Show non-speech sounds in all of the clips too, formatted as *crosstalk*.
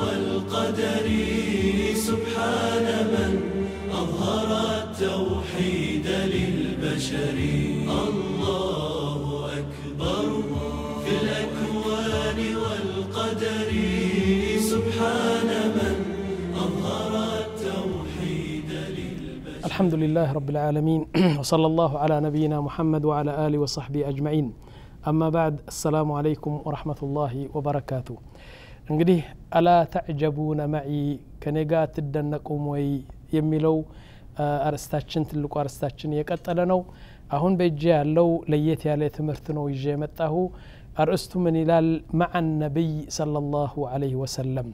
والقدر سبحان من أظهر التوحيد للبشر الله أكبر في الأكوان والقدر سبحان من أظهر التوحيد للبشر الحمد لله رب العالمين *clears throat* وصلى الله على نبينا محمد وعلى آله وصحبه أجمعين أما بعد السلام عليكم ورحمة الله وبركاته እንግዲህ አላ ተዕጀቡነ መዒ ከኔ ጋር አትደነቁም ወይ የሚለው አርእስታችን ትልቁ አርእስታችን የቀጠለ ነው አሁን በእጄ ያለው ለየት ያለ ትምህርት ነው ይዤ የመጣሁ አርእስቱ ምን ይላል መዐ ነቢይ صለ ላሁ አለይህ ወሰለም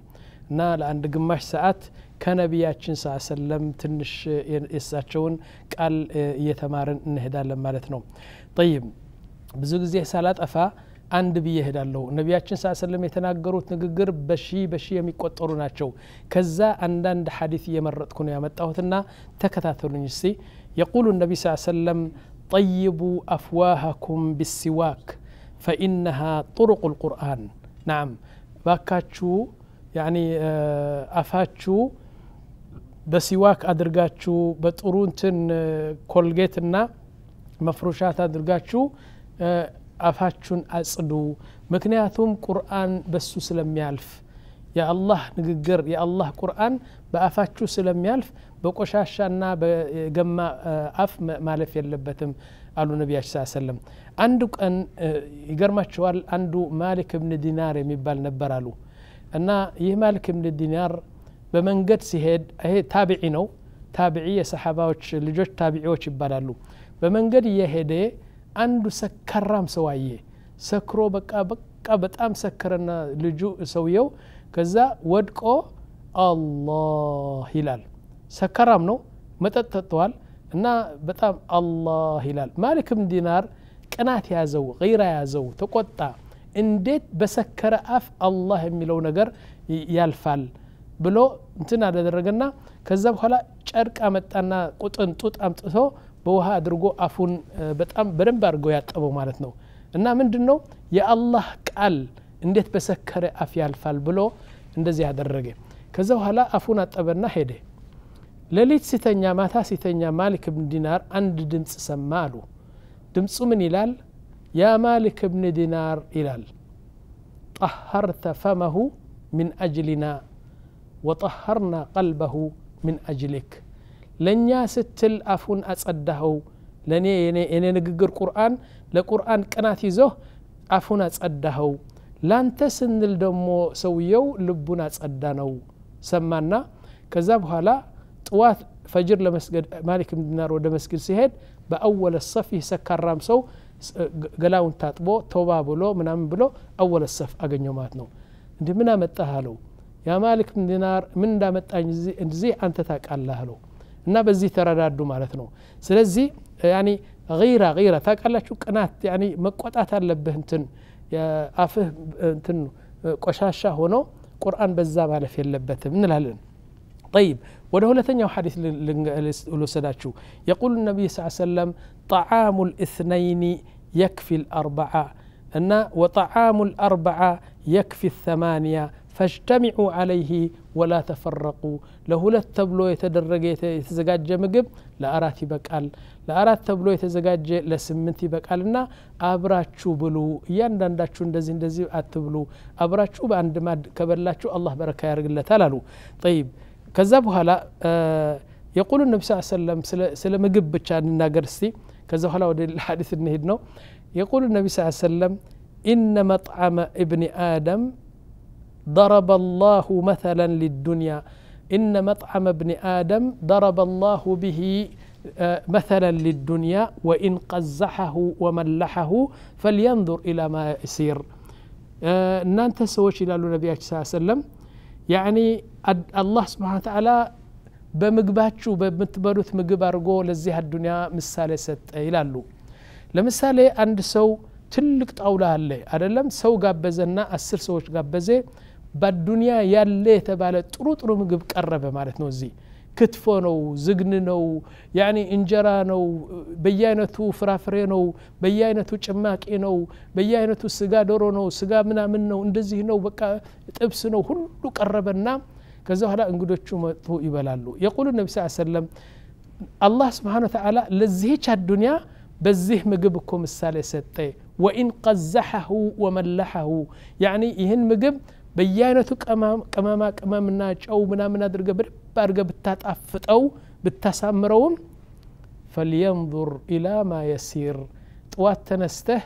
እና ለአንድ ግማሽ ሰዓት ከነቢያችን ስ ሰለም ትንሽ የሳቸውን ቃል እየተማርን እንሄዳለን ማለት ነው ጠይብ ብዙ ጊዜ ሳላጠፋ عند بيهدا له النبي عليه الصلاة والسلام يتناجر وتنجر بشي بشي يمي قطرنا شو كذا عند عند حديث يمرت كنا يوم التوهتنا تكثر يقول النبي صلى الله عليه وسلم طيبوا أفواهكم بالسواك فإنها طرق القرآن نعم باكاتشو يعني أفاتشو بسواك أدرقاتشو بتقرونتن كولغيتنا مفروشات أدرقاتشو أه አፋችሁን አጽዱ ምክንያቱም ቁርአን በሱ ስለሚያልፍ የአላህ ንግግር የአላህ ቁርአን በአፋችሁ ስለሚያልፍ በቆሻሻና በገማ አፍ ማለፍ የለበትም አሉ ነቢያች ስ ሰለም አንዱ ቀን ይገርማቸዋል አንዱ ማሊክ እብን ዲናር የሚባል ነበር አሉ እና ይህ ማሊክ እብን ዲናር በመንገድ ሲሄድ ይሄ ታቢዒ ነው ታቢዒ የሰሓባዎች ልጆች ታቢዒዎች ይባላሉ በመንገድ እየሄደ አንዱ ሰከራም ሰው አየ ሰክሮ በቃ በቃ በጣም ሰከረና ልጁ ሰውየው ከዛ ወድቆ አላህ ይላል ሰከራም ነው መጠጥ ጠጥተዋል እና በጣም አላህ ይላል ማሊክም ዲናር ቅናት ያዘው ራ ያዘው ተቆጣ እንዴት በሰከረ አፍ አላህ የሚለው ነገር ያልፋል ብሎ እንትን አደረገና ከዛ በኋላ ጨርቅ አመጣና ቁጥን ጡጥ አምጥቶ በውሃ አድርጎ አፉን በጣም በደንብ አድርጎ ያጠበው ማለት ነው እና ምንድን ነው የአላህ ቃል እንዴት በሰከረ አፍ ያልፋል ብሎ እንደዚህ ያደረገ ከዛ በኋላ አፉን አጠበና ሄደ ሌሊት ሲተኛ ማታ ሲተኛ ማሊክ ብን ዲናር አንድ ድምፅ ሰማ አሉ ድምፁ ምን ይላል ያ ማሊክ ብን ዲናር ይላል ጠሀርተ ፈመሁ ምን አጅሊና ወጠሀርና ቀልበሁ ምን አጅሊክ ለእኛ ስትል አፉን አጸዳኸው ለእኔ የኔ ንግግር ቁርአን ለቁርአን ቅናት ይዞህ አፉን አጸዳኸው ላንተ ስንል ደሞ ሰውየው ልቡን አጸዳ ነው ሰማና ከዛ በኋላ ጥዋት ፈጅር ለመስገድ ማሊክ ምድናር ወደ መስጊድ ሲሄድ በአወለ ሰፍ ይሰካራም ሰው ገላውን ታጥቦ ተውባ ብሎ ምናምን ብሎ አወለ ሰፍ አገኘው ማለት ነው እንዲህ ምን አመጣህ አለው ያ ማሊክ ምድናር ምን እንዳመጣኝ እንዚህ አንተ ታቃላህ አለው نبزي ترى دادو مالتنو سلزي يعني غيرة غيرة ثاك الله شو قنات يعني مقوات أثار لبهنتن يا أفه تن قشاشة هونو قرآن بزاب على في اللبت من الهلن طيب وده هو لثنيا وحديث لسداتشو يقول النبي صلى الله عليه وسلم طعام الاثنين يكفي الأربعة أن وطعام الأربعة يكفي الثمانية فاجتمعوا عليه ولا تفرقوا له لا تبلو يتدرج يتزجاج مجب لا أراتي بقال لا أرات تبلو يتزجاج لسمنتي بقالنا أبرا تشوبلو يندن دا تشون دزين دزي أتبلو أبرا تشوب عند ما كبر الله بركة يرجع تلالو طيب كذبها هلا آه يقول النبي صلى الله عليه وسلم سلم مجب بتشان النجرسي كذبها لا ودي الحديث النهيدنا يقول النبي صلى الله عليه وسلم إن مطعم ابن آدم ضرب الله مثلا للدنيا إن مطعم ابن آدم ضرب الله به آه، مثلا للدنيا وإن قزحه وملحه فلينظر إلى ما يسير آه، نانت سوش إلى النبي صلى الله عليه وسلم يعني الله سبحانه وتعالى በምግባችሁ በምትበሉት ምግብ አድርጎ ለዚህ አዱኒያ ምሳሌ ሰጠ ይላሉ ለምሳሌ አንድ ሰው تلك ጣውላ اللي أنا ሰው ጋበዘና አስር ሰዎች ጋበዜ بدنيا ياللي تبالة ترو رو مقب قربة مالتنا زي كتفونو زقننو يعني انجرانو بيانتو فرافرينو بيانتو شماكينو بيانتو سقا دورونو سقا منا منو اندزينو بكا تبسنو هلو قربنا كذا هلا انقدو تشوما تو يبالالو يقول النبي صلى الله عليه وسلم الله سبحانه وتعالى لزهيش الدنيا بزه مقبكم السالي ستي وإن قزحه وملحه يعني يهن مقب በየአይነቱ ቅመማ ቅመምና ጨው ምናምን አድርገ በደብ አድርገ ብታጣፍጠው ብታሳምረውም ፈልየንظር ኢላ ማ የሲር ጥዋት ተነስተህ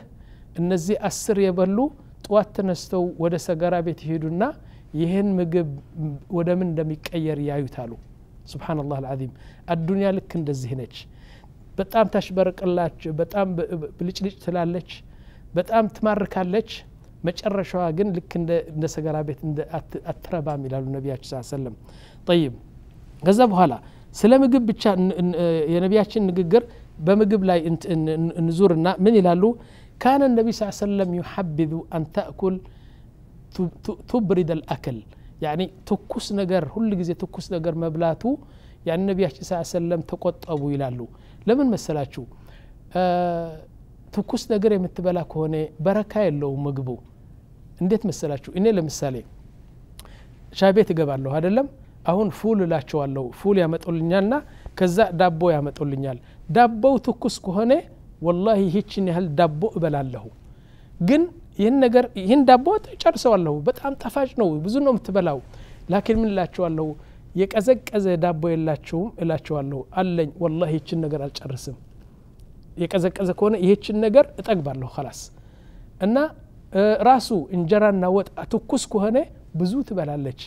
እነዚህ አስር የበሉ ጥዋት ተነስተው ወደ ሰገራ ቤት ይሄዱና ይህን ምግብ ወደ ምን እንደሚቀየር ያዩታሉ ስብናላህ አልዓዚም አዱንያ ልክ እንደዚህ ነች በጣም ታሽበረቅላች በጣም ብልጭልጭ ትላለች በጣም ትማርካለች مجرد شو لك إن إن سجرا بيت إن أتربا ملا النبي صلى الله عليه وسلم طيب غزب هلا سلام جب بتشا إن إن يا نبي عشان نجر بمجب لا إن إن نزور النا من يلالو كان النبي صلى الله عليه وسلم يحبذ أن تأكل تبرد الأكل يعني تكوس نجر هول جزي تكوس نجر مبلاتو يعني النبي صلى الله عليه وسلم تقط أبو يلالو لمن مسلاشو آه تكوس نجر متبلاك هون بركة اللو مجبو እንዴት መሰላችሁ እኔ ለምሳሌ ሻይ ቤት እገባለሁ አይደለም አሁን ፉል እላቸዋለሁ ፉል ያመጡልኛልና ከዛ ዳቦ ያመጡልኛል ዳቦው ትኩስ ከሆነ ወላ ይህችን ያህል ዳቦ እበላለሁ ግን ይህን ነገር ይህን ዳቦ ጨርሰዋለሁ በጣም ጣፋጭ ነው ብዙ ነው የምትበላው ላኪን ምን እላቸዋለሁ የቀዘቀዘ ዳቦ የላቸውም እላቸዋለሁ አለኝ ወላ ይህችን ነገር አልጨርስም የቀዘቀዘ ከሆነ ይህችን ነገር እጠግባለሁ ላስ እና ራሱ እንጀራና ወጥ ትኩስ ከሆነ ብዙ ትበላለች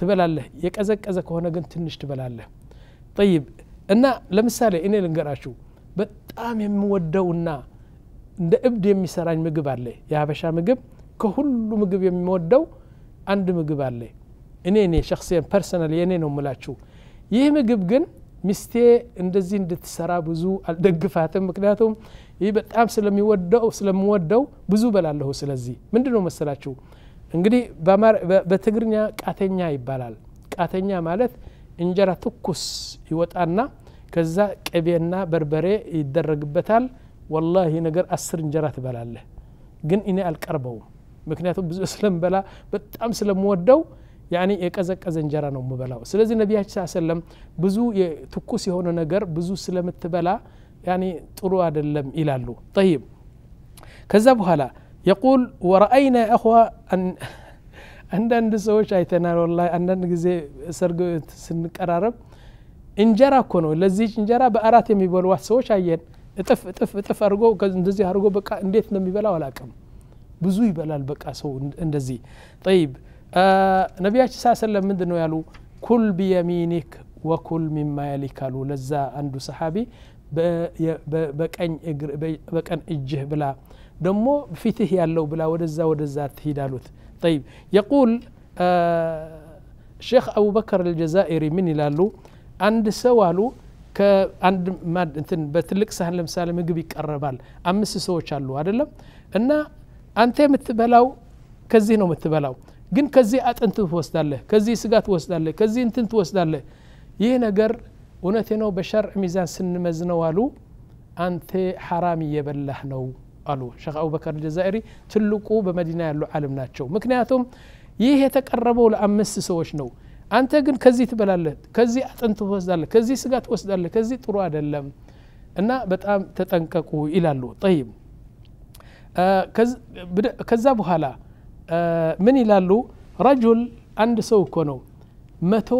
ትበላለህ የቀዘቀዘ ከሆነ ግን ትንሽ ትበላለህ ጠይብ እና ለምሳሌ እኔ ልንገራችሁ በጣም የምወደውና እንደ እብድ የሚሰራኝ ምግብ አለ የሀበሻ ምግብ ከሁሉ ምግብ የሚወደው አንድ ምግብ አለ እኔ እኔ ሸክሲያን ፐርሰናል የእኔ ነው ምላችሁ ይህ ምግብ ግን ሚስቴ እንደዚህ እንድትሰራ ብዙ አልደግፋትም ምክንያቱም ይህ በጣም ስለሚወደው ስለምወደው ብዙ በላለሁ ስለዚህ ምንድ ነው መሰላችሁ እንግዲህ በትግርኛ ቃተኛ ይባላል ቃተኛ ማለት እንጀራ ትኩስ ይወጣና ከዛ ቅቤና በርበሬ ይደረግበታል ይህ ነገር አስር እንጀራ ትበላለህ ግን እኔ አልቀርበውም ምክንያቱም ብዙ ስለምበላ በጣም ስለምወደው ያኒ የቀዘቀዘ እንጀራ ነው የምበላው ስለዚህ ነቢያችን ሰለም ብዙ ትኩስ የሆነ ነገር ብዙ ስለምትበላ يعني طروا دلم إلى اللو طيب كذا هلا يقول ورأينا أخوة أن عند عند سوى شايتنا والله عند عند جزي سرق سنقرارب إنجرا كونوا لزيج إنجرا بأرات يمي بولوا سوى شايين اتف اتف اتف أرجو كذندزي أرجو بقى إنديت نمي بلا ولا كم بزوي بلا البقى سو إنديزي طيب آه نبي عليه الصلاة والسلام من دنو يالو كل بيمينك وكل مما يليك لو لزا عند صحابي በቀን እጅህ ብላ ደሞ ፊትህ ያለው ብላ ወደዛ ወደዛ ትሂድ አሉት طيب يقول ሼክ አቡበከር አልጀዛኢሪ ምን ይላሉ አንድ ሰው አሉ ከአንድ እንትን በትልቅ ሳህን ለምሳሌ ምግብ ይቀረባል አምስት ሰዎች አሉ አይደለም እና አንተ የምትበላው ከዚህ ነው የምትበላው ግን ከዚህ አጥንት ትወስዳለህ ከዚህ ስጋ ትወስዳለህ ከዚህ እንትን ትወስዳለህ ይህ ነገር እውነቴ ነው በሸርዕ ሚዛን ስንመዝነው አሉ አንተ ሐራም እየበላህ ነው አሉ ሸክ አቡበከር አልጀዛኢሪ ትልቁ በመዲና ያሉ ዓለም ናቸው ምክንያቱም ይህ የተቀረበው ለአምስት ሰዎች ነው አንተ ግን ከዚህ ትበላለህ ከዚህ አጥንት ትወስዳለህ ከዚህ ስጋ ትወስዳለህ ከዚህ ጥሩ አይደለም እና በጣም ተጠንቀቁ ይላሉ ጠይብ ከዛ በኋላ ምን ይላሉ ረጁል አንድ ሰው እኮ ነው መቶ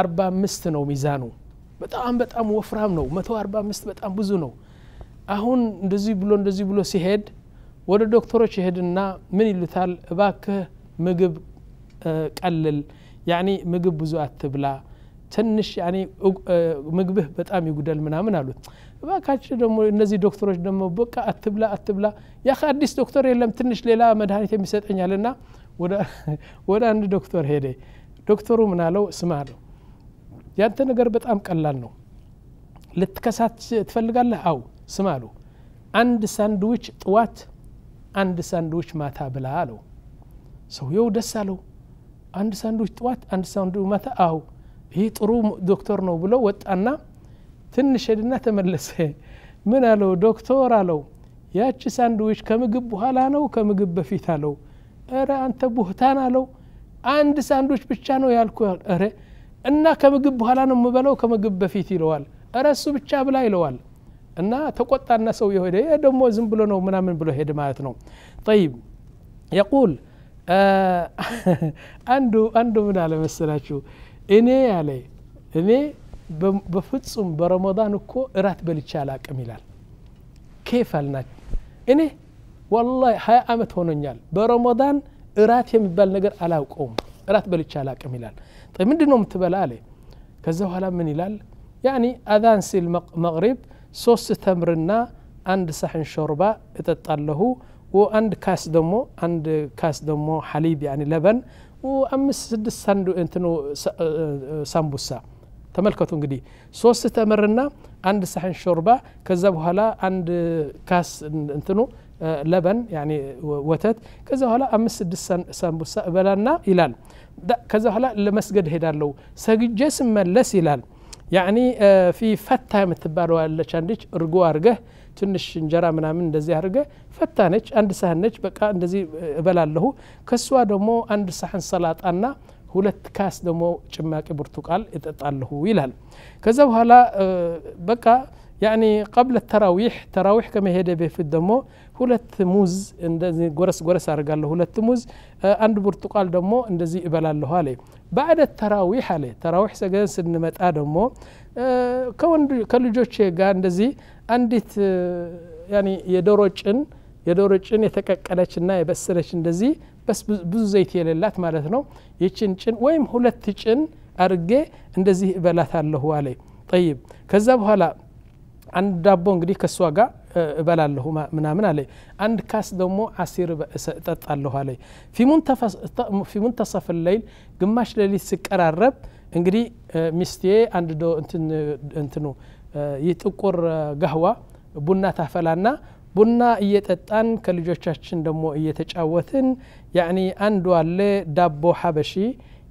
አርባ አምስት ነው ሚዛኑ በጣም በጣም ወፍራም ነው መቶ አርባ አምስት በጣም ብዙ ነው አሁን እንደዚህ ብሎ እንደዚህ ብሎ ሲሄድ ወደ ዶክተሮች ይሄድና ምን ይሉታል እባክህ ምግብ ቀልል ያኒ ምግብ ብዙ አትብላ ትንሽ ያኒ ምግብህ በጣም ይጉደል ምናምን አሉት እባካች ደሞ እነዚህ ዶክተሮች ደሞ በቃ አትብላ አትብላ ያ አዲስ ዶክተር የለም ትንሽ ሌላ መድኃኒት ና ወደ አንድ ዶክተር ሄደ ዶክተሩ ምናለው ስማ ነው ያንተ ነገር በጣም ቀላል ነው ልትከሳት ትፈልጋለህ አው ስም አሉ አንድ ሳንድዊች ጥዋት አንድ ሳንድዊች ማታ ብላ አለው ሰውየው ደስ አለው አንድ ሳንድዊች ጥዋት አንድ ሳንድዊች ማታ አው ይህ ጥሩ ዶክተር ነው ብሎ ወጣና ትንሽ ሄድና ተመለሰ ምን አለው ዶክተር አለው ያቺ ሳንድዊች ከምግብ በኋላ ነው ከምግብ በፊት አለው ረ አንተ ቡህታን አለው አንድ ሳንድዊች ብቻ ነው ያልኩ ረ እና ከምግብ በኋላ ነው የምበላው ከምግብ በፊት ይለዋል እረሱ ብቻ ብላ ይለዋል እና ተቆጣና ሰው የሄደ ይህ ደግሞ ዝም ብሎ ነው ምናምን ብሎ ሄድ ማለት ነው ጠይብ የቁል አንዱ አንዱ ምን አለ መሰላችሁ እኔ ያለ እኔ በፍጹም በረመዳን እኮ እራት በልቻ አላቅም ይላል ኬፍ አልና እኔ ወላ ሀያ አመት ሆኖኛል በረመዳን እራት የሚባል ነገር አላውቀውም قرات بل يتشالاك ميلال طيب من دينهم تبلا عليه كذا هلا من يلال يعني أذان سيل مغرب صوص تمرنا عند صحن شوربة تتطلعه وعند كاس دمو عند كاس دمو حليب يعني لبن وأمس سدس سندو انتنو سامبوسا تملكتو انجدي صوص تمرنا عند صحن شوربة كذا هلا عند كاس انتنو ለበን ወተት ከዛ በኋላ አምስት ስድስት ሳምቡሳ እበላና ይላል ከዛ በኋላ ለመስገድ ሄዳለሁ ሰግጄ ስመለስ ይላል ያኒ ፊ ፈታ የምትባለው ያለች አንዲች እርጎ አርገህ ትንሽ እንጀራ ምናምን እንደዚህ አድርገ ፈታ ነች አንድ ሳህን ነች በቃ እንደዚህ እበላለሁ ከሷ ደግሞ አንድ ሳህን ሰላጣና ሁለት ካስ ደግሞ ጭማቂ ብርቱቃል እጠጣለሁ ይላል ከዛ በኋላ በቃ ያኒ ቀብለ ተራዊሕ ተራዊሕ ከመሄደ በፊት ደግሞ هولت موز اندزي غرس غرس ارغال هولت موز اند برتقال دمو اندزي ابلال له عليه بعد التراويح عليه تراويح سجن سن متى دمو كون كلجوچ غا اندزي انديت يعني يدروچن يدروچن يتككلچنا يبسلچ اندزي بس بزو زيت يللات معناته نو يچنچن ويم هولت چن ارغي اندزي ابلات الله عليه طيب كذا بهلا عند دابو انغدي كسواغا بلا له ما منا منا لي عند كاس دمو عصير تط الله عليه في منتصف في منتصف الليل قماش للي سكر الرب انجري مستي عند دو انتن انتنو يتقر قهوة بنا تفلنا بنا يتتان كل جوشاشن دمو يتجاوثن يعني عند والله دابو حبشي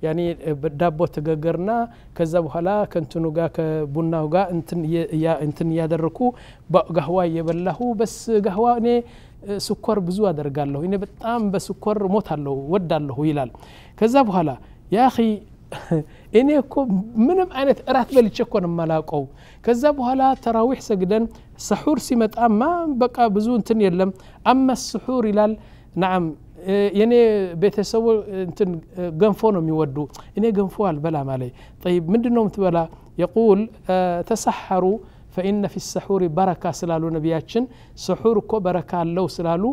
يعني دابو تجعرنا كذا وهلا كنتنو جا كبننا وجا انتن يا انتن يا دركو بقهوة يبله بس قهوة إني سكر بزوا درجاله إني بتأم بسكر مثله ودله ويلال كذا وهلا يا أخي إني كو من أنا تعرف بلي تشكون ملاقو كذا بهلا تراويح سجدا سحور سمت أما بقى بزون تنيلم أما السحور إلى نعم የኔ ቤተሰቡ እንትን ገንፎ ነው የሚወዱ እኔ ገንፎ አልበላም አለኝ ጠይብ ምንድን ነው የምትበላ የቁል ተሰሐሩ ፈኢነ ፊ ሰሑሪ በረካ ስላሉ ነቢያችን ስሑር እኮ በረካ አለው ስላሉ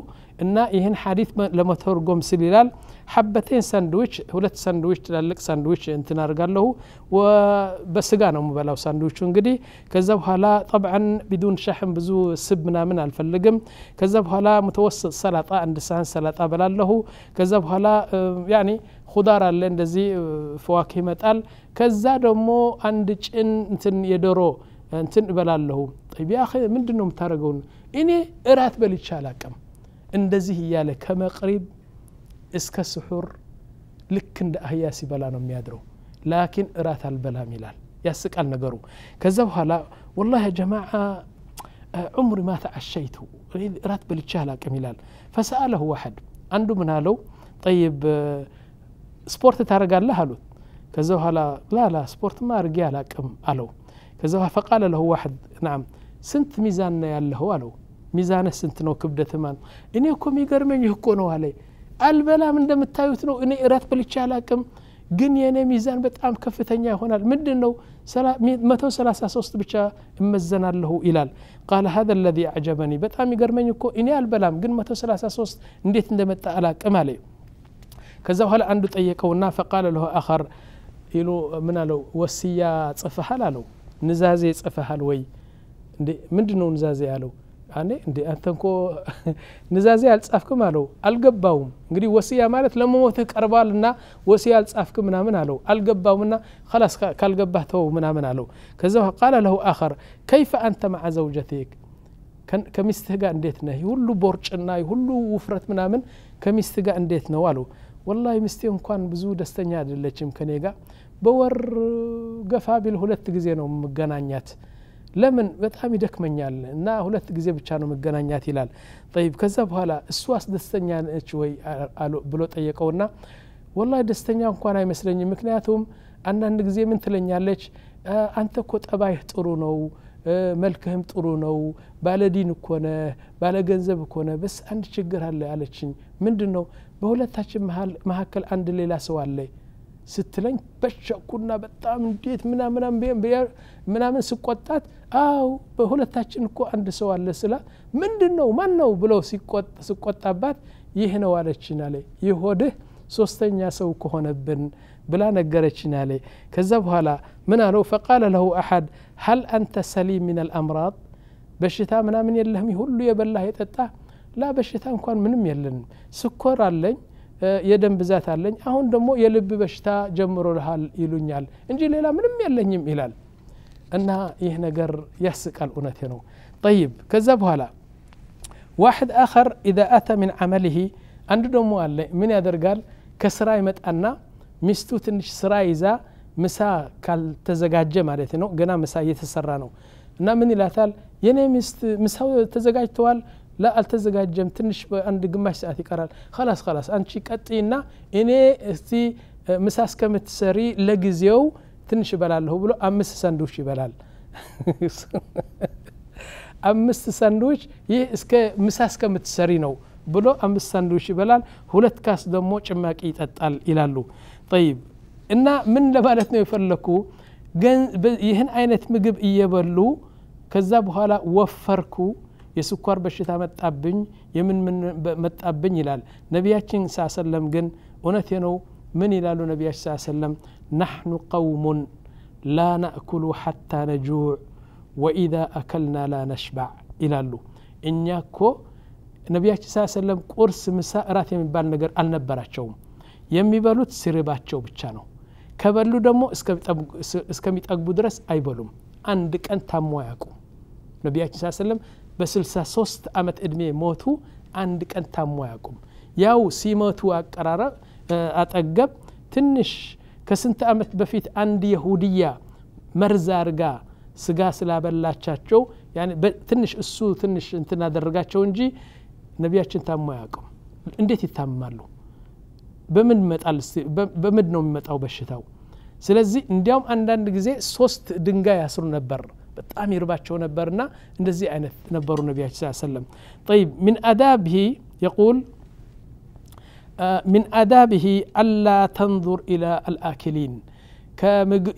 إن إيهن حديث لما ترقم سليلال حبتين ساندويتش هلت ساندويتش تلالك ساندويتش انتنا رقاله و بس قانا مبالاو ساندويتش انقدي كذا هلا طبعا بدون شحم بزو سبنا من الفلقم كذا هلا متوسط سلطة عند سان سلطة بلاله كذا هلا يعني خضار اللي اندزي فواكه متال كذا دمو عندش انتن يدرو انتن بلاله طيب يا أخي من دنو متارقون إني إراث بلي تشالاكم እንደዚህ እያለ ከመቅሪብ እስከ ስሑር ልክ እንደ አህያ ሲበላ ነው የሚያድረው ላኪን እራት አልበላም ይላል ያስቃል ነገሩ ከዛ በኋላ ወላ ጀማዓ ዑምሪ ማ ተዓሸይቱ እራት በልቼ አላቅም ይላል ፈሰአለሁ ዋሐድ አንዱ ምን አለው ጠይብ ስፖርት ታደረጋለህ አሉት ከዛ በኋላ ላላ ስፖርትማ አርጌ አላቅም አለው ከዛ በኋላ ፈቃለ ለሁ ዋሕድ ናም ስንት ሚዛን ያለኸው አለው ሚዛንህ ስንት ነው ክብደት ማን እኔ እኮ የሚገርመኝ እኮ ነው አለኝ አልበላም እንደምታዩት ነው እኔ እረት ብልቻ አላቅም ግን የእኔ ሚዛን በጣም ከፍተኛ ይሆናል ምንድን ነው 133 ብቻ እመዘናለሁ ይላል ቃለ ሀذا الذي አዕጀበኒ በጣም ይገርመኝ እኮ እኔ አልበላም ግን 133 እንዴት እንደመጣ አላቅም አለ ከዛ በኋላ አንዱ ጠየቀውና ፈቃለ ለሁ አኸር ኢሉ ምን አለው ወስያ ጽፈሃል አለው ንዛዜ ጽፈሃል ወይ ምንድን ነው ንዛዜ አለው አኔ እንዴ አንተ እንኮ ንዛዜ አልጻፍክም አለው አልገባውም እንግዲህ ወስያ ማለት ለመሞትህ ቀርቧል እና ወስያ አልጻፍክም ምናምን አለው አልገባውምና ላስ ካልገባህ ተው ምናምን አለው ከዛ ቃለ ለሁ አኸር ከይፈ አንተ መዓ ዘውጀትክ ከሚስትህ ጋር እንዴት ነህ ሁሉ ቦርጭና ሁሉ ውፍረት ምናምን ከሚስትህ ጋር እንዴት ነው አለው ወላሂ ሚስቴ እንኳን ብዙ ደስተኛ አይደለችም ከኔ ጋር በወር ገፋ ቢል ሁለት ጊዜ ነው የምገናኛት ለምን በጣም ይደክመኛል እና ሁለት ጊዜ ብቻ ነው መገናኛት ይላል ጠይብ ከዛ በኋላ እሱ አስደስተኛ ነች ወይ ብሎ ጠየቀውና ወላ ደስተኛ እንኳን አይመስለኝም ምክንያቱም አንዳንድ ጊዜ ምን ትለኛለች አንተ እኮ ጠባይህ ጥሩ ነው መልክህም ጥሩ ነው ባለዲን እኮ ባለገንዘብ እኮ ነህ በስ አንድ ችግር አለ አለችኝ ምንድን ነው በሁለታችን መካከል አንድ ሌላ ሰው አለ ስትለኝ በሸኩና በጣም እንዴት ምናምን ስቆጣት አው በሁለታችን እኮ አንድ ሰው አለ ስላ ምንድን ነው ማን ነው ብለው ስቆጣባት ይህ ነው አለችን አለ ይህ ሆድህ ሶስተኛ ሰው ከሆነብን ብላ ነገረችን አለ ከዛ በኋላ ምን አለው ፈቃለ ለሁ አሐድ ሀል አንተ ሰሊም ምን አልአምራጥ በሽታ ምናምን የለህም ሁሉ የበላህ የጠጣ ላ በሽታ እንኳን ምንም የለንም ስኮር አለኝ የደም ብዛት አለኝ አሁን ደግሞ የልብ በሽታ ጀምሮ ልሃል ይሉኛል እንጂ ሌላ ምንም የለኝም ይላል እና ይህ ነገር ያስቃል እውነቴ ነው ጠይብ ከዛ በኋላ ዋሕድ አኸር ኢዛ አተ ምን ዓመልህ አንድ ደግሞ አለ ምን ያደርጋል ከስራ ይመጣና ሚስቱ ትንሽ ስራ ይዛ ምሳ ካልተዘጋጀ ማለት ነው ገና ምሳ እየተሰራ ነው እና ምን ይላታል የኔ ሚስት ምሳው ተዘጋጅተዋል አልተዘጋጀም ትንሽ በአንድ ግማሽ ሰዓት ይቀራል ከላስ ከላስ አንቺ ቀጥይና እኔ እስቲ ምሳ እስከምትሰሪ ለጊዜው ትንሽ እበላለሁ ብሎ አምስት ሳንድዊች ይበላል *laughs* አምስት ሳንድዊች ይህ እስከ ምሳ እስከምትሰሪ ነው ብሎ አምስት ሳንድዊች ይበላል ሁለት ካስ ደግሞ ጭማቂ ይጠጣል ይላሉ ጠይብ እና ምን ለማለት ነው የፈለኩ ይህን አይነት ምግብ እየበሉ ከዛ በኋላ ወፈርኩ የስኳር በሽታ መጣብኝ የምን መጣብኝ ይላል ነቢያችን ሳሰለም ግን እውነቴ ነው ምን ይላሉ ነቢያችን ሳሰለም ናሕኑ ቀውሙን ላ ናእኩሉ ሐታ ነጁዕ ወኢዛ አከልና ላ ነሽባዕ ይላሉ እኛ እኮ ነቢያችን ስ ሰለም ቁርስ ምሳ እራት የሚባል ነገር አልነበራቸውም የሚበሉት ሲርባቸው ብቻ ነው ከበሉ ደግሞ እስከሚጠግቡ ድረስ አይበሉም አንድ ቀን ታሞ አያውቁም ነቢያችን ስ ሰለም በ63 ዓመት ዕድሜ ሞቱ። አንድ ቀን ታሞ አያውቁም። ያው ሲሞቱ አቀራረብ አጠገብ ትንሽ ከስንት ዓመት በፊት አንድ የሁድያ መርዝ አርጋ ስጋ ስላበላቻቸው ትንሽ እሱ ትንሽ እንትን አደረጋቸው እንጂ ነቢያችን ታሞ አያውቅም። እንዴት ይታመማሉ? በምን ይመጣል? በምን ነው የሚመጣው በሽታው? ስለዚህ እንዲያውም አንዳንድ ጊዜ ሶስት ድንጋይ ያስሩ ነበር በጣም ይርባቸው ነበርና እንደዚህ አይነት ነበሩ ነቢያችን ስ ሰለም طيب من آدابه يقول من آدابه ألا تنظر إلى الآكلين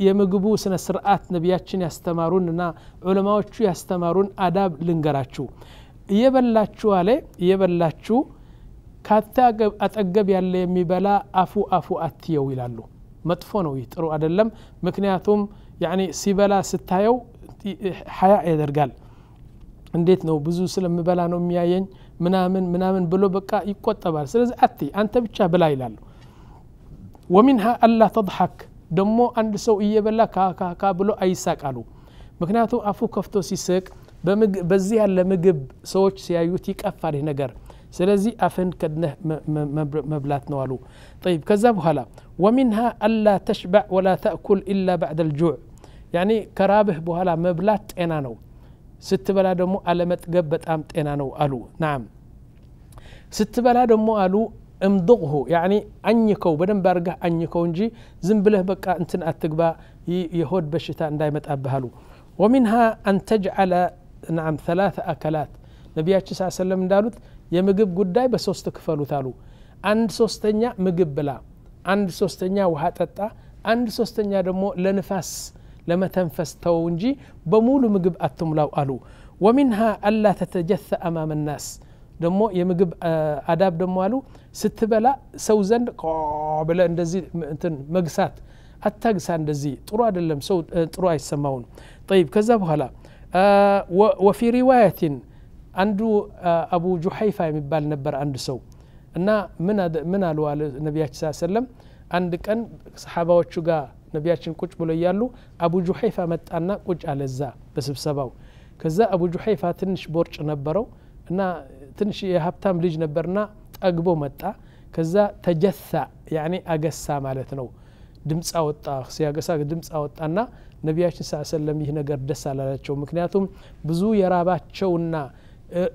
የምግቡ ስነ ስርዓት ነቢያችን ያስተማሩን እና ዑለማዎቹ ያስተማሩን አዳብ ልንገራችሁ እየበላችሁ አለ እየበላችሁ ካታ አጠገብ ያለ የሚበላ አፉ አፉ አትየው ይላሉ መጥፎ ነው ይህ ጥሩ አደለም ምክንያቱም ያኒ ሲበላ ስታየው ሀያ ያደርጋል እንዴት ነው ብዙ ስለምበላ ነው የሚያየኝ ምናምን ምናምን ብሎ በቃ ይቆጠባል ስለዚህ አቲ አንተ ብቻ ብላ ይላሉ ወሚንሃ አላ ተضሐክ ደሞ አንድ ሰው እየበላ ካካካ ብሎ አይሳቃሉ ምክንያቱም አፉ ከፍቶ ሲስቅ በዚህ ያለ ምግብ ሰዎች ሲያዩት ይቀፋል ይህ ነገር ስለዚህ አፍን ከድነህ መብላት ነው አሉ ይብ ከዛ በኋላ ወሚንሃ አላ ተሽበዕ ወላ ተእኩል ኢላ ባዕድ አልጁዕ ያኔ ከራብህ በኋላ መብላት ጤና ነው ስትበላ ደግሞ አለመጥገብ በጣም ጤና ነው አሉ ናም ስትበላ ደግሞ አሉ እምድቅሁ ያኒ አኝከው በደንብ አርጋህ አኝከው እንጂ ዝም ብለህ በቃ እንትን አትግባ የሆድ በሽታ እንዳይመጣብህ አሉ ወሚንሃ አንተጅዓለ ናም ላ አካላት ነቢያችን ስ ሰለም እንዳሉት የምግብ ጉዳይ በሶስት ክፈሉት አሉ አንድ ሶስተኛ ምግብ ብላ አንድ ሶስተኛ ውሃ ጠጣ አንድ ሶስተኛ ደግሞ ለንፋስ لما تنفستونجي تونجي بمولو مقب أتم ألو ومنها ألا تتجث أمام الناس دمو يمجب آه، أداب دمو ألو بلا سوزن قابل دزي انتن مقسات أتاقسا اندزي تراد دلم سو طروا يسمعون طيب كذا بخلا آه وفي رواية عندو آه أبو جحيفة يمبال نبر عند سو أنا من من النبي صلى الله عليه وسلم عندك أن صحابة وشجع ነቢያችን ቁጭ ብሎ እያሉ አቡ ጁሐይፋ መጣና ቁጭ አለ እዛ በስብሰባው ከዛ አቡ ጁሐይፋ ትንሽ ቦርጭ ነበረው እና ትንሽ የሀብታም ልጅ ነበርና ጠግቦ መጣ ከዛ ተጀሳ ያኔ አገሳ ማለት ነው ድምፅ አወጣ ሲያገሳ ድምፅ አወጣና ነቢያችን ስ ሰለም ይህ ነገር ደስ አላላቸው ምክንያቱም ብዙ የራባቸውና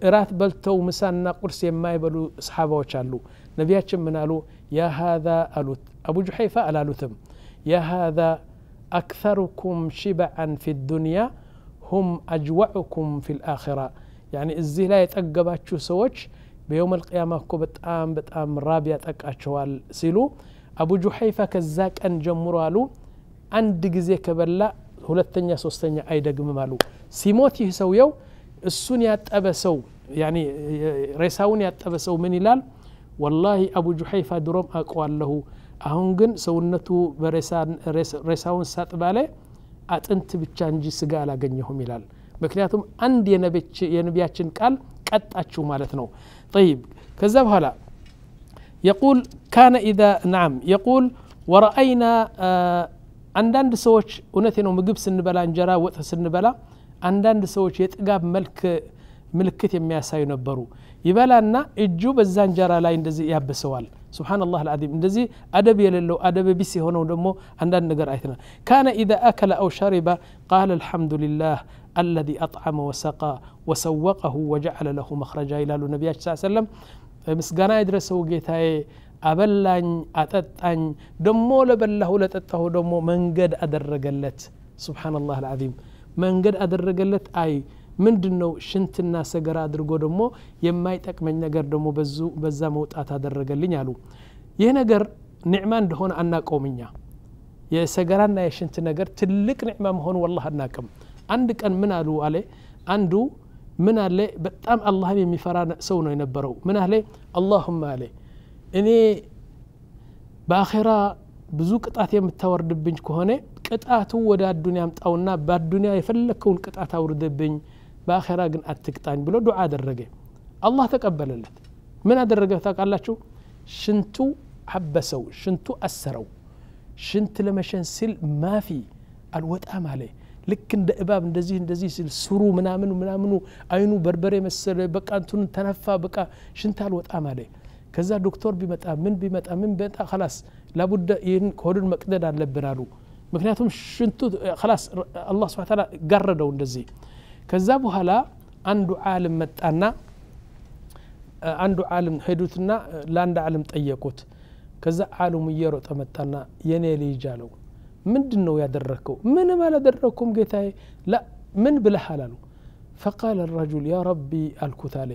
እራት በልተው ምሳና ቁርስ የማይበሉ ሰሓባዎች አሉ ነቢያችን ምን አሉ ያ አሉት አቡ ጁሐይፋ አላሉትም يا هذا أكثركم شبعا في الدنيا هم أجوعكم في الآخرة يعني إزي لا شو سوتش بيوم القيامة كبت آم بت آم رابية تقاتشوال سيلو أبو جحيفة كزاك أن جمرالو عند جزية كبلا ሁለተኛ ሶስተኛ አይደግምም አሉ ሲሞት ይህ ሰውየው እሱን ያጠበሰው يعني ሬሳውን ያጠበሰው ምን ይላል ወላሂ አቡ ጁሐይፋ ድሮም አቀዋለሁ አሁን ግን ሰውነቱ ሬሳውን ሳጥ ባለ አጥንት ብቻ እንጂ ስጋ አላገኘሁም ይላል ምክንያቱም አንድ የነቢያችን ቃል ቀጣችሁ ማለት ነው ይብ ከዛ በኋላ የቁል ካነ ኢዛ ናም የቁል ወረአይና አንዳንድ ሰዎች እውነቴ ነው ምግብ ስንበላ እንጀራ ወጥ ስንበላ አንዳንድ ሰዎች የጥጋብ መልክ ምልክት የሚያሳዩ ነበሩ ይበላና እጁ በዛ እንጀራ ላይ እንደዚህ ያብሰዋል سبحان الله العظيم ندزي أدب يللو أدب بسي هنا ودمو عندنا نقر آيتنا كان إذا أكل أو شرب قال الحمد لله الذي أطعم وسقى وسوقه وجعل له مخرجا إلى النبي صلى الله عليه وسلم مسقنا يدرسه وقيتها أبلان أتتان دمو لبله لتته دمو من قد أدرقلت سبحان الله العظيم من قد أدرقلت أي ምንድን ነው ሽንትና ሰገራ አድርጎ ደግሞ የማይጠቅመኝ ነገር ደግሞ በዛ መውጣት አደረገልኝ አሉ ይህ ነገር ኒዕማ እንደሆነ አናቀውምኛ የሰገራና የሽንት ነገር ትልቅ ኒዕማ መሆኑ ወላህ አናቅም አንድ ቀን ምን አሉ አለ አንዱ ምን አለ በጣም አላህ የሚፈራ ሰው ነው የነበረው ምን አለ አላሁማ አለ እኔ በአኼራ ብዙ ቅጣት የምታወርድብኝ ከሆነ ቅጣቱ ወደ አዱኒያ አምጣውና በአዱኒያ የፈለግከውን ቅጣት አውርድብኝ بآخرة قن أتقطعني بلو دعاء درجة الله تقبل له من هذا الرجع قال شو شنتو حبسوا شنتو أسرو شنت لما سل ما في الوت عليه لكن دقباب ندزيه ندزيه سل سرو منامنو منامنو أينو بربري مسر بقى أنتون تنفى بقى شنت الوت عليه كذا دكتور بمتى من بمتى من بمتى خلاص لابد إن كورن مقدر على البرارو مكناتهم شنتو خلاص الله سبحانه وتعالى قرر ندزيه ከዛ በኋላ አንዱ ዓለም መጣና አንዱ ዓለም ሄዱትና ለአንድ ዓለም ጠየቁት ከዛ ዓለሙ እየሮጠ መጣና የኔ ልጅ አለው ምንድን ነው ያደረግከው ምንም አላደረግኩም ጌታዬ ላ ምን ብለሃል አሉ ፈቃል ረጁል ያ ረቢ አልኩት አለ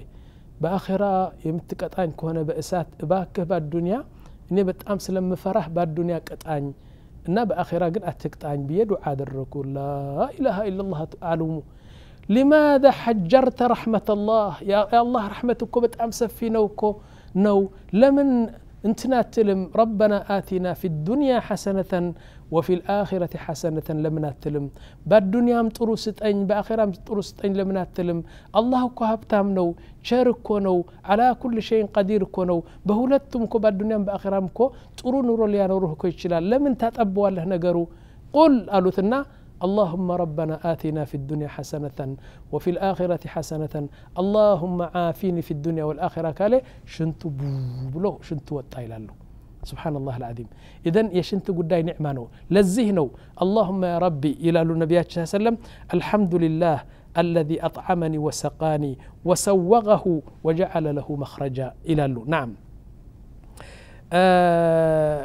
በአኼራ የምትቀጣኝ ከሆነ በእሳት እባክህ ባዱንያ እኔ በጣም ስለምፈራህ ባዱንያ ቀጣኝ እና በአኼራ ግን አትቅጣኝ ብዬ ዱዓ አደረግኩ ላ ኢላሃ ኢላላህ አልሙ لماذا حجرت رحمة الله يا الله رحمتك نوكو نو لمن انتنا تلم ربنا آتنا في الدنيا حسنة وفي الآخرة حسنة لمن تلم الدنيا مطرو ستأين بآخرة مطرو ستأين لمن تلم الله كهبتام نو شارك نو على كل شيء قدير كو نو بهولتم كو الدنيا بآخرة مكو ترو نورو ليا نوروه كو لمن تتأبوا له نقرو قل قالوا اللهم ربنا آتنا في الدنيا حسنة وفي الآخرة حسنة اللهم عافيني في الدنيا والآخرة كالي شنتو بلو شنتو وطايلة سبحان الله العظيم إذن يا شنتو قداي نعمانو لزهنو اللهم يا ربي إلى النبي صلى الله عليه وسلم الحمد لله الذي أطعمني وسقاني وسوغه وجعل له مخرجا إلى نعم آه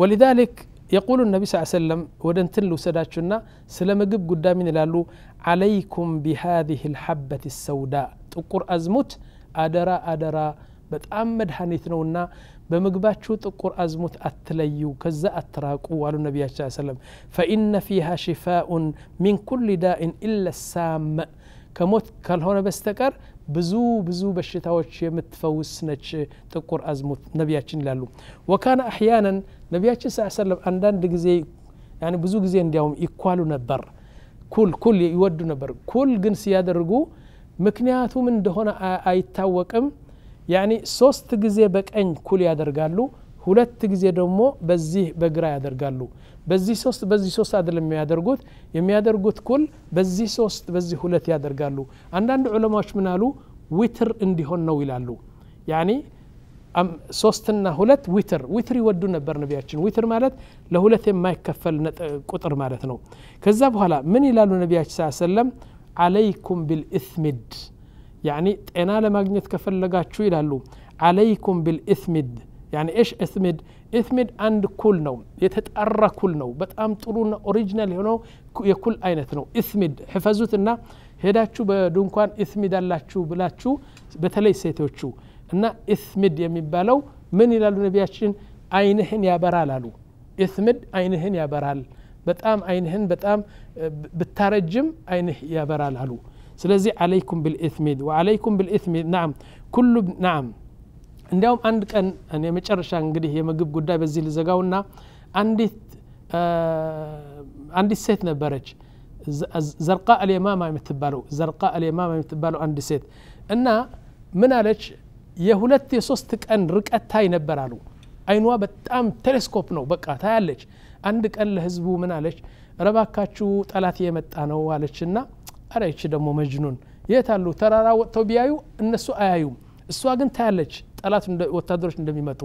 ولذلك يقول النبي صلى الله عليه وسلم ودن تلو سداتشنا سلام جب قدامين لالو عليكم بهذه الحبة السوداء تقر أزموت أدرا أدرا بتأمد هنيثنونا بمقباتشو تقر أزمت أتليو كزا أتراك قالوا النبي صلى الله عليه وسلم فإن فيها شفاء من كل داء إلا السام كموت كالهون هنا بستكر بزو بزو بشتاوش يمتفوسنش تقر أزموت نبياتشن لالو وكان أحيانا ነቢያችን ስ ሰለም አንዳንድ ጊዜ ብዙ ጊዜ እንዲያውም ይኳሉ ነበር ኩል ኩል ይወዱ ነበር ኩል ግን ሲያደርጉ ምክንያቱም እንደሆነ አይታወቅም ያኒ ሶስት ጊዜ በቀኝ ኩል ያደርጋሉ ሁለት ጊዜ ደግሞ በዚህ በግራ ያደርጋሉ በዚህ ሶስት በዚህ ሶስት አይደለም የሚያደርጉት የሚያደርጉት ኩል በዚህ ሶስት በዚህ ሁለት ያደርጋሉ አንዳንድ ዑለማዎች ምናሉ ዊትር እንዲሆን ነው ይላሉ ያኒ ሶስትና ሁለት ዊትር ዊትር ይወዱ ነበር ነቢያችን ዊትር ማለት ለሁለት የማይከፈል ቁጥር ማለት ነው ከዛ በኋላ ምን ይላሉ ነቢያችን ስ ሰለም አለይኩም ቢልእስሚድ ያኒ ጤና ለማግኘት ከፈለጋችሁ ይላሉ አለይኩም ቢልእስሚድ ያኒ እሽ እስሚድ ኢትሚድ አንድ ኩል ነው የተጣራ ኩል ነው በጣም ጥሩና ኦሪጂናል የሆነው የኩል አይነት ነው ኢትሚድ ሕፈዙትና ሄዳችሁ በድንኳን ኢትሚድ አላችሁ ብላችሁ በተለይ ሴቶቹ እና ኢስምድ የሚባለው ምን ይላሉ ነቢያችን አይንህን ያበራል አሉ ኢስምድ አይንህን ያበራል በጣም አይንህን በጣም ብታረጅም አይንህ ያበራል አሉ ስለዚህ አለይኩም ብልኢስሚድ ወአለይኩም ብልኢስሚድ ናም ኩሉ ናም እንዲያውም አንድ ቀን የመጨረሻ እንግዲህ የምግብ ጉዳይ በዚህ ልዘጋውና አንዲት ሴት ነበረች ዘርቃ አልየማማ የምትባለው ዘርቃ አልየማማ የምትባለው አንድ ሴት እና ምን አለች የሁለት የሶስት ቀን ርቀት ታይ ነበር አሉ አይኗ በጣም ቴሌስኮፕ ነው በቃ ታያለች አንድ ቀን ለህዝቡ ምን አለች ረባካችሁ ጠላት የመጣ ነው አለችና አረ ይቺ ደግሞ መጅኑን የት አሉ ተራራ ወጥተው ቢያዩ እነሱ አያዩም እሷ ግን ታያለች ጠላት ወታደሮች እንደሚመጡ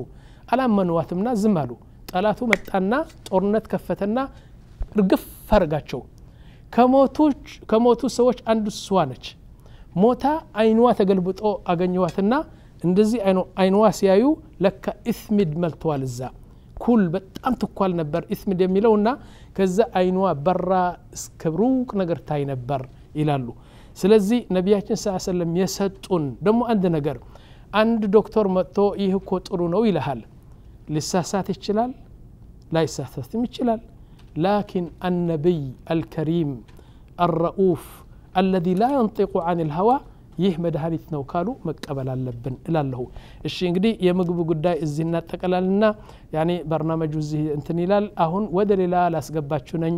አላመንዋትምና ዝም አሉ ጠላቱ መጣና ጦርነት ከፈተና እርግፍ አረጋቸው ከሞቱ ሰዎች አንዱ እሷ ነች ሞታ አይኗ ተገልብጦ አገኘዋትና እንደዚህ አይንዋ ሲያዩ ለካ ኢስሚድ መልተዋል እዛ ኩል በጣም ትኳል ነበር ኢስሚድ የሚለው እና ከዛ አይንዋ በራ እስከ ሩቅ ነገር ታይ ነበር ይላሉ ስለዚህ ነቢያችን ስ ሰለም የሰጡን ደግሞ አንድ ነገር አንድ ዶክተር መጥቶ ይህ እኮ ጥሩ ነው ይልሃል ሊሳሳት ይችላል ላይሳሳትም ይችላል ላኪን አነቢይ አልከሪም الرؤوف الذي لا ينطق عن الهوى ይህ መድኃኒት ነው ካሉ መቀበል አለብን እላለሁ እሺ እንግዲህ የምግቡ ጉዳይ እዚህ እናጠቀላልና ያኔ በርናመጁ እዚህ እንትን ይላል አሁን ወደ ሌላ ላስገባችሁ ነኝ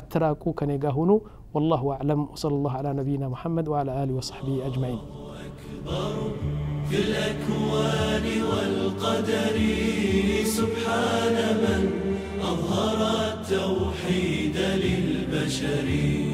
አትራቁ ከኔ ጋር ሁኑ والله أعلم وصلى الله على نبينا محمد وعلى آله وصحبه أجمعين أكبر في الأكوان والقدر سبحان من أظهر التوحيد للبشرين